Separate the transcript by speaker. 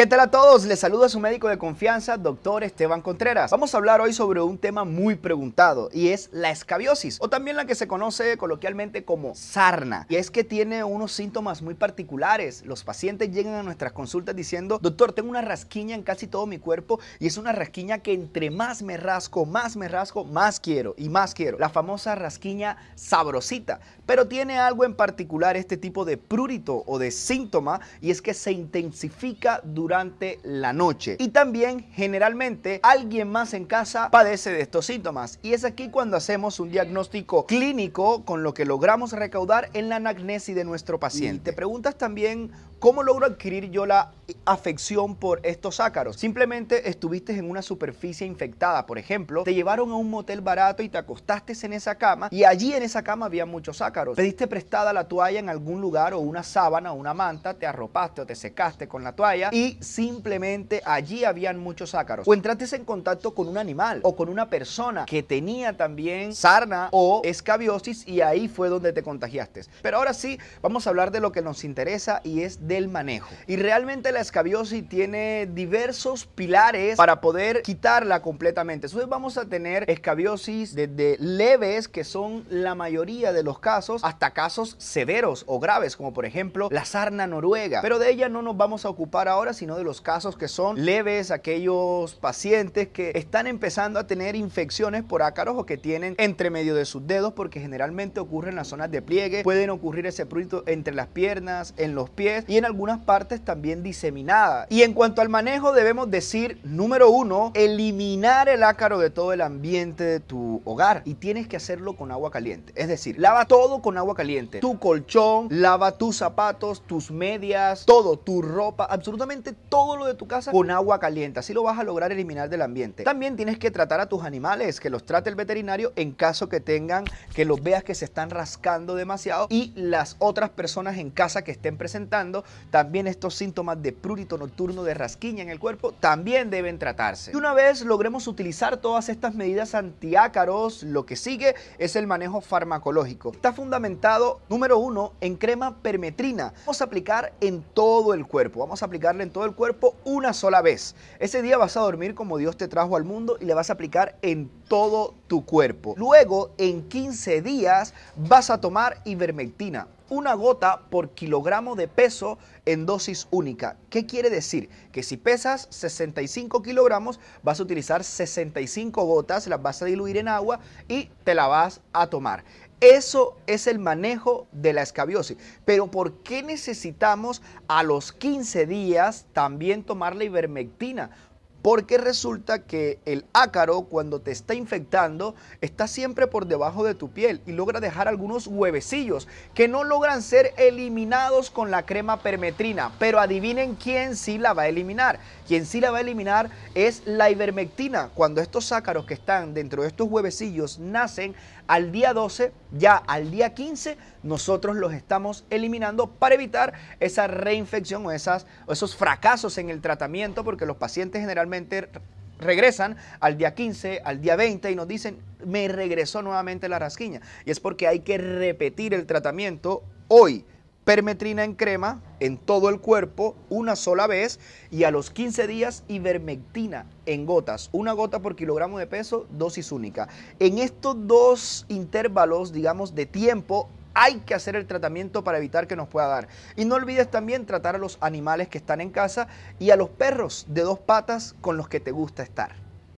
Speaker 1: ¿Qué tal a todos? Les saluda su médico de confianza, doctor Esteban Contreras. Vamos a hablar hoy sobre un tema muy preguntado y es la escabiosis, o también la que se conoce coloquialmente como sarna. Y es que tiene unos síntomas muy particulares. Los pacientes llegan a nuestras consultas diciendo, doctor, tengo una rasquiña en casi todo mi cuerpo y es una rasquiña que entre más me rasco, más me rasco, más quiero y más quiero. La famosa rasquiña sabrosita. Pero tiene algo en particular este tipo de prurito o de síntoma y es que se intensifica durante durante la noche. Y también generalmente alguien más en casa padece de estos síntomas. Y es aquí cuando hacemos un diagnóstico clínico con lo que logramos recaudar en la anagnesis de nuestro paciente. te preguntas también ¿Cómo logro adquirir yo la afección por estos ácaros? Simplemente estuviste en una superficie infectada, por ejemplo, te llevaron a un motel barato y te acostaste en esa cama y allí en esa cama había muchos ácaros. Pediste prestada la toalla en algún lugar o una sábana o una manta, te arropaste o te secaste con la toalla y simplemente allí habían muchos ácaros. O entraste en contacto con un animal o con una persona que tenía también sarna o escabiosis y ahí fue donde te contagiaste. Pero ahora sí, vamos a hablar de lo que nos interesa y es del manejo. Y realmente la escabiosis tiene diversos pilares para poder quitarla completamente. Entonces vamos a tener escabiosis desde leves, que son la mayoría de los casos, hasta casos severos o graves, como por ejemplo la sarna noruega. Pero de ella no nos vamos a ocupar ahora, sino de los casos que son leves, aquellos pacientes que están empezando a tener infecciones por ácaros o que tienen entre medio de sus dedos, porque generalmente ocurre en las zonas de pliegue, pueden ocurrir ese prurito entre las piernas, en los pies y en algunas partes también diseminada. Y en cuanto al manejo debemos decir, número uno, eliminar el ácaro de todo el ambiente de tu hogar y tienes que hacerlo con agua caliente. Es decir, lava todo con agua caliente. Tu colchón, lava tus zapatos, tus medias, todo, tu ropa, absolutamente todo lo de tu casa con agua caliente. Así lo vas a lograr eliminar del ambiente. También tienes que tratar a tus animales, que los trate el veterinario en caso que tengan, que los veas que se están rascando demasiado y las otras personas en casa que estén presentando también estos síntomas de prurito nocturno de rasquiña en el cuerpo también deben tratarse. Y una vez logremos utilizar todas estas medidas antiácaros, lo que sigue es el manejo farmacológico. Está fundamentado, número uno, en crema permetrina. Vamos a aplicar en todo el cuerpo. Vamos a aplicarle en todo el cuerpo una sola vez. Ese día vas a dormir como Dios te trajo al mundo y le vas a aplicar en todo tu cuerpo. Luego, en 15 días, vas a tomar ivermectina una gota por kilogramo de peso en dosis única. ¿Qué quiere decir? Que si pesas 65 kilogramos, vas a utilizar 65 gotas, las vas a diluir en agua y te la vas a tomar. Eso es el manejo de la escabiosis. Pero ¿por qué necesitamos a los 15 días también tomar la ivermectina? porque resulta que el ácaro cuando te está infectando está siempre por debajo de tu piel y logra dejar algunos huevecillos que no logran ser eliminados con la crema permetrina. Pero adivinen quién sí la va a eliminar. Quien sí la va a eliminar es la ivermectina. Cuando estos ácaros que están dentro de estos huevecillos nacen al día 12, ya al día 15, nosotros los estamos eliminando para evitar esa reinfección o esas, o esos fracasos en el tratamiento porque los pacientes generalmente regresan al día 15, al día 20 y nos dicen, me regresó nuevamente la rasquiña. Y es porque hay que repetir el tratamiento hoy. Permetrina en crema en todo el cuerpo una sola vez y a los 15 días ivermectina en gotas, una gota por kilogramo de peso, dosis única. En estos dos intervalos, digamos, de tiempo, hay que hacer el tratamiento para evitar que nos pueda dar. Y no olvides también tratar a los animales que están en casa y a los perros de dos patas con los que te gusta estar.